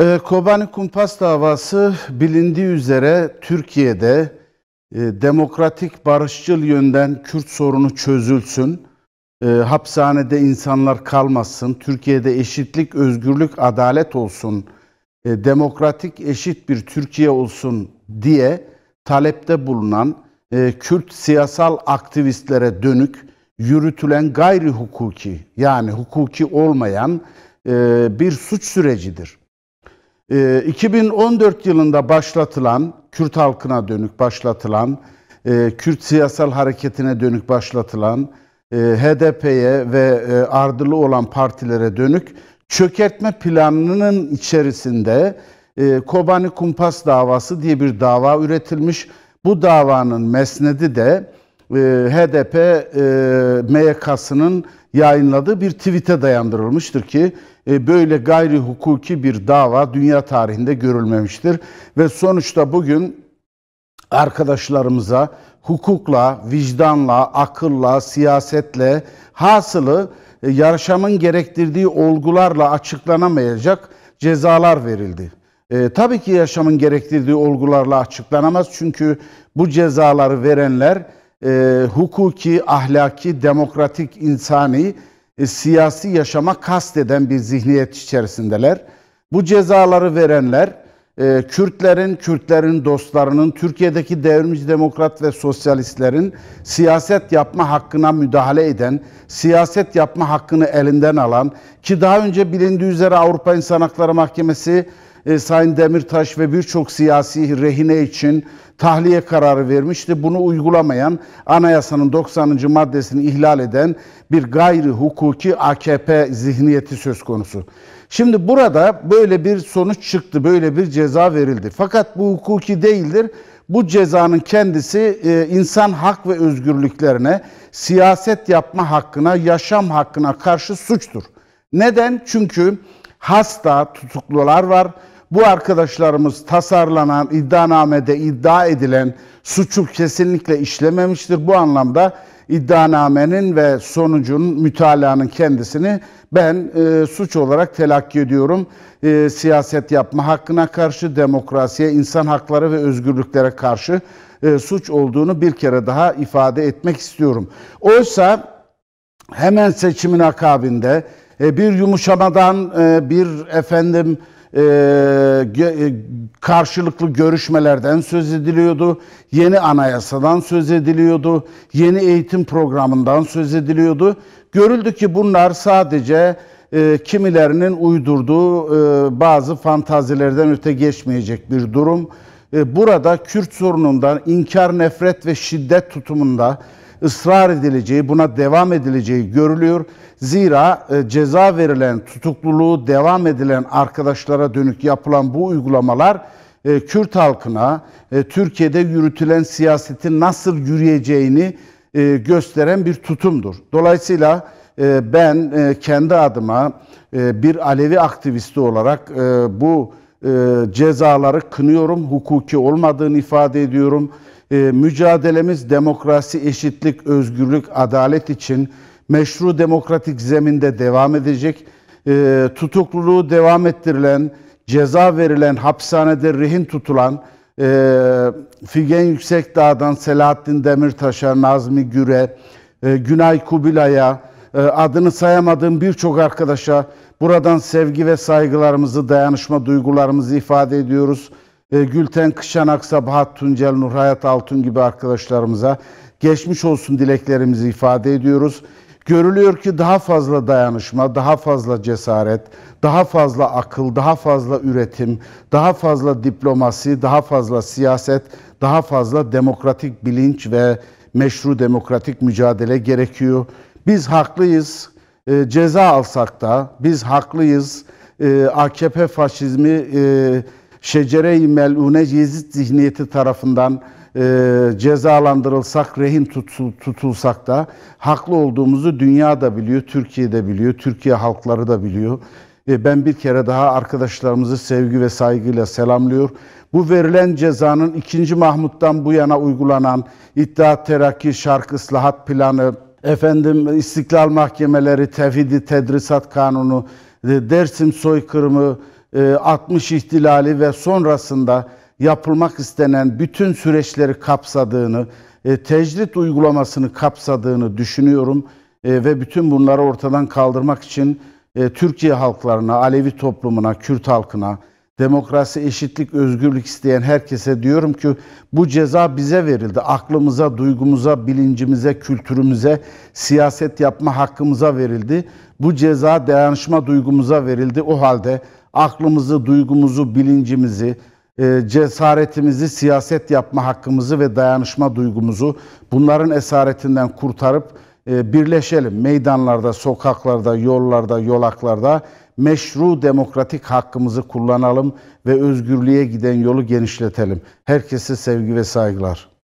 Ee, Kobani Kumpas davası bilindiği üzere Türkiye'de e, demokratik barışçıl yönden Kürt sorunu çözülsün, e, hapishanede insanlar kalmasın, Türkiye'de eşitlik, özgürlük, adalet olsun, e, demokratik eşit bir Türkiye olsun diye talepte bulunan e, Kürt siyasal aktivistlere dönük yürütülen gayri hukuki yani hukuki olmayan bir suç sürecidir. E, ee, 2014 yılında başlatılan, Kürt halkına dönük başlatılan, e, Kürt siyasal hareketine dönük başlatılan, e, HDP'ye ve e, ardılı olan partilere dönük çökertme planının içerisinde e, Kobani Kumpas davası diye bir dava üretilmiş. Bu davanın mesnedi de HDP e, e MYK'sının yayınladığı bir tweet'e dayandırılmıştır ki e, böyle gayri hukuki bir dava dünya tarihinde görülmemiştir. Ve sonuçta bugün arkadaşlarımıza hukukla, vicdanla, akılla, siyasetle hasılı e, yarışamın gerektirdiği olgularla açıklanamayacak cezalar verildi. E, tabii ki yaşamın gerektirdiği olgularla açıklanamaz çünkü bu cezaları verenler e, hukuki, ahlaki, demokratik, insani, e, siyasi yaşama kasteden bir zihniyet içerisindeler. Bu cezaları verenler e, Kürtlerin, Kürtlerin dostlarının, Türkiye'deki devrimci demokrat ve sosyalistlerin siyaset yapma hakkına müdahale eden, siyaset yapma hakkını elinden alan ki daha önce bilindiği üzere Avrupa İnsan Hakları Mahkemesi e, Sayın Demirtaş ve birçok siyasi rehine için tahliye kararı vermişti. Bunu uygulamayan, anayasanın 90. maddesini ihlal eden bir gayri hukuki AKP zihniyeti söz konusu. Şimdi burada böyle bir sonuç çıktı, böyle bir ceza verildi. Fakat bu hukuki değildir. Bu cezanın kendisi e, insan hak ve özgürlüklerine, siyaset yapma hakkına, yaşam hakkına karşı suçtur. Neden? Çünkü hasta tutuklular var. Bu arkadaşlarımız tasarlanan iddianamede iddia edilen suçu kesinlikle işlememiştir. Bu anlamda iddianamenin ve sonucun mütalaanın kendisini ben e, suç olarak telakki ediyorum. E, siyaset yapma hakkına karşı, demokrasiye, insan hakları ve özgürlüklere karşı e, suç olduğunu bir kere daha ifade etmek istiyorum. Oysa hemen seçimin akabinde e, bir yumuşamadan e, bir efendim e, karşılıklı görüşmelerden söz ediliyordu. Yeni anayasadan söz ediliyordu. Yeni eğitim programından söz ediliyordu. Görüldü ki bunlar sadece kimilerinin uydurduğu bazı fantazilerden öte geçmeyecek bir durum. burada Kürt sorunundan inkar, nefret ve şiddet tutumunda ısrar edileceği, buna devam edileceği görülüyor. Zira e, ceza verilen, tutukluluğu devam edilen arkadaşlara dönük yapılan bu uygulamalar e, Kürt halkına e, Türkiye'de yürütülen siyasetin nasıl yürüyeceğini gösteren bir tutumdur. Dolayısıyla ben kendi adıma bir Alevi aktivisti olarak bu e, cezaları kınıyorum, hukuki olmadığını ifade ediyorum. E, mücadelemiz demokrasi, eşitlik, özgürlük, adalet için meşru demokratik zeminde devam edecek. E, tutukluluğu devam ettirilen, ceza verilen, hapishanede rehin tutulan, e, Figen Yüksekdağ'dan Selahattin Demirtaş'a, Nazmi Güre, e, Günay Kubilay'a, e, adını sayamadığım birçok arkadaşa Buradan sevgi ve saygılarımızı, dayanışma duygularımızı ifade ediyoruz. E, Gülten Kışanak, Sabahat Tuncel, Nurhayat Altun gibi arkadaşlarımıza geçmiş olsun dileklerimizi ifade ediyoruz. Görülüyor ki daha fazla dayanışma, daha fazla cesaret, daha fazla akıl, daha fazla üretim, daha fazla diplomasi, daha fazla siyaset, daha fazla demokratik bilinç ve meşru demokratik mücadele gerekiyor. Biz haklıyız e, ceza alsak da biz haklıyız. E, ee, AKP faşizmi e, şecere-i melune Yezid zihniyeti tarafından e, cezalandırılsak, rehin tutul, tutulsak da haklı olduğumuzu dünya da biliyor, Türkiye de biliyor, Türkiye halkları da biliyor. E, ben bir kere daha arkadaşlarımızı sevgi ve saygıyla selamlıyor. Bu verilen cezanın 2. Mahmut'tan bu yana uygulanan İttihat Terakki Şark Islahat Planı Efendim İstiklal Mahkemeleri, Tevhidi Tedrisat Kanunu, e, Dersim soykırımı, 60 e, ihtilali ve sonrasında yapılmak istenen bütün süreçleri kapsadığını, e, tecrit uygulamasını kapsadığını düşünüyorum ve bütün bunları ortadan kaldırmak için Türkiye halklarına, Alevi toplumuna, Kürt halkına, demokrasi, eşitlik, özgürlük isteyen herkese diyorum ki bu ceza bize verildi. Aklımıza, duygumuza, bilincimize, kültürümüze, siyaset yapma hakkımıza verildi. Bu ceza dayanışma duygumuza verildi. O halde aklımızı, duygumuzu, bilincimizi, e, cesaretimizi, siyaset yapma hakkımızı ve dayanışma duygumuzu bunların esaretinden kurtarıp ee, birleşelim. Meydanlarda, sokaklarda, yollarda, yolaklarda meşru demokratik hakkımızı kullanalım ve özgürlüğe giden yolu genişletelim. Herkese sevgi ve saygılar.